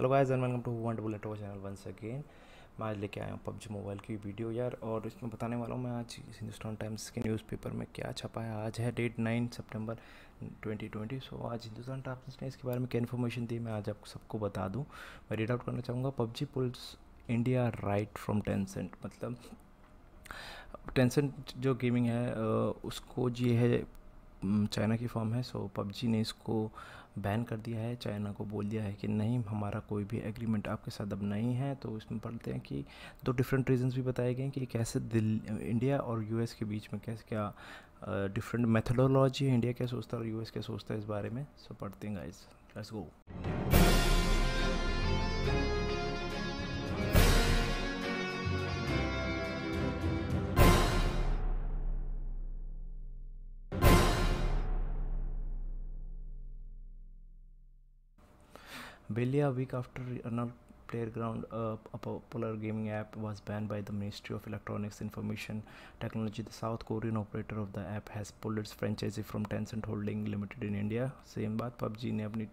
Hello guys and welcome to want bullet channel once again मैं आज लेके आया हूँ पबजी मोबाइल की वीडियो यार और इसमें बताने वाला हूँ मैं आज हिंदुस्तान टाइम्स के न्यूज़पेपर में क्या छपा है आज है डेट नाइन सितंबर 2020 सो आज हिंदुस्तान टाइम्स ने इसके बारे में क्या इन्फॉर्मेशन दी मैं आज आपको सबको बता दूँ मैं रीड आउट करना चाहूँगा PUBG pulls India right from Tencent मतलब टेंसेंट जो गेमिंग है उसको जी है चाइना की फॉर्म है सो पबजी ने इसको बैन कर दिया है चाइना को बोल दिया है कि नहीं हमारा कोई भी एग्रीमेंट आपके साथ अब नहीं है तो इसमें पढ़ते हैं कि दो डिफरेंट रीजंस भी बताए गए हैं कि कैसे दिल इंडिया और यूएस के बीच में कैसे क्या डिफरेंट मेथडोलॉजी है इंडिया क्या सोचता है और यूएस क्या सोचता है इस बारे में सो पढ़ते हैं guys let's go Barely a week after Arnold Playground, uh, a popular gaming app, was banned by the Ministry of Electronics Information Technology. The South Korean operator of the app has pulled its franchise from Tencent Holding Limited in India. Same बात PUBG ने अपनी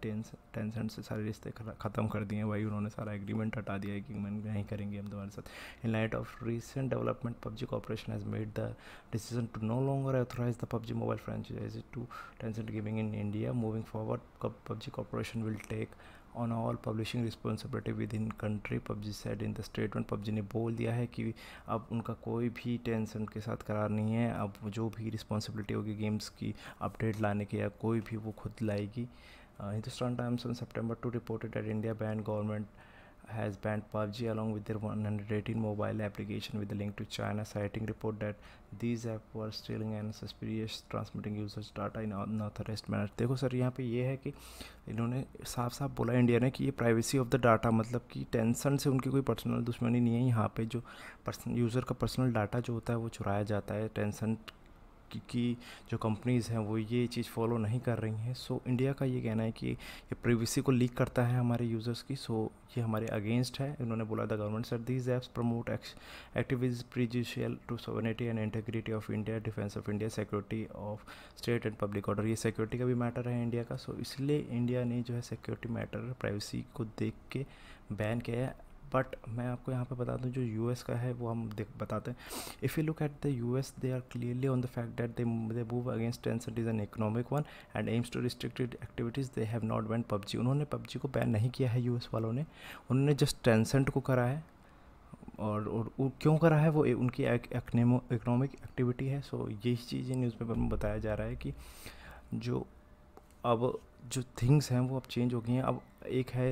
Tencent से सारे रिश्ते ख़त्म कर दिए हैं भाई उन्होंने सारा एग्रीमेंट हटा दिया है कि मैं नहीं करेंगे हम तुम्हारे साथ in light of recent development PUBG Corporation has made the decision to no longer authorize the PUBG Mobile franchise to Tencent Gaming in India. Moving forward, PUBG Corporation will take on all publishing responsibility within country PUBG said in the statement PUBG ने बोल दिया है कि अब उनका कोई भी tension के साथ करार नहीं है अब जो भी रिस्पॉन्सिबिलिटी होगी गेम्स की अपडेट लाने की या कोई भी वो खुद लाएगी Hindustan times on September two reported at India band government has banned PUBG along with their 118 mobile application with a link to China, citing report that these app were stealing and suspicious transmitting users data in unauthorized manner. देखो sir यहाँ पे ये है कि इन्होंने साफ साफ बोला इंडिया ने कि ये प्राइवेसी ऑफ द डाटा मतलब कि टेंशन से उनकी कोई पर्सनल दुश्मनी नहीं है यहाँ पे जो पर्सन यूज़र का पर्सनल डाटा जो होता है वो चुराया जाता है टेंशन की जो कंपनीज़ हैं वो ये चीज़ फॉलो नहीं कर रही हैं सो इंडिया का ये कहना है कि ये प्राइवेसी को लीक करता है हमारे यूज़र्स की सो ये हमारे अगेंस्ट है इन्होंने बोला the government sir these apps promote activities prejudicial to sovereignty and integrity of India defence of India security of state and public order ये सिक्योरिटी का भी मैटर है इंडिया का सो इसलिए इंडिया ने जो है सिक्योरिटी मैटर प्राइवेसी को देख के बैन किया है बट मैं आपको यहाँ पे बता दूँ जो यू का है वो हम देख बताते हैं if you look at the U S they are clearly on the fact that they they move against Tencent is an economic one and aims to restricted activities they have not ban PUBG उन्होंने PUBG को ban नहीं किया है you वालों ने उन्होंने just Tencent को करा है और, और वो क्यों करा है वो ए, उनकी इकोनॉमिक एक्टिविटी है सो यही चीज़ न्यूज़पेपर में बताया जा रहा है कि जो अब जो थिंग्स हैं वो अब चेंज हो गई हैं अब एक है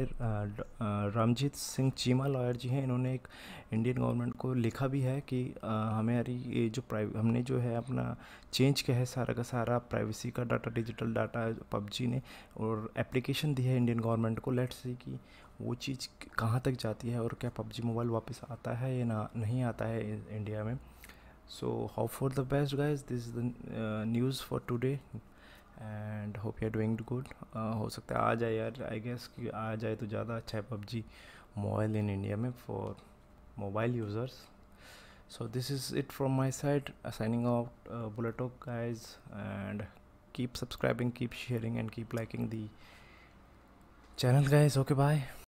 रामजीत सिंह चीमा लॉयर जी हैं इन्होंने एक इंडियन गवर्नमेंट को लिखा भी है कि हमारी ये जो प्राइव हमने जो है अपना चेंज किया है सारा का सारा प्राइवेसी का डाटा डिजिटल डाटा पबजी ने और एप्लीकेशन दी है इंडियन गवर्नमेंट को लेट्स सी कि वो चीज़ कहाँ तक जाती है और क्या पबजी मोबाइल वापस आता है या ना नहीं आता है इंडिया में so how for the best guys this is the news for today and hope you are doing good हो सकता है आ जाए यार आई गेस कि आ जाए तो ज़्यादा अच्छा है पबजी मोबाइल इन इंडिया में for mobile users so this is it from my side signing out bullet talk guys and keep subscribing keep sharing and keep liking the channel guys okay bye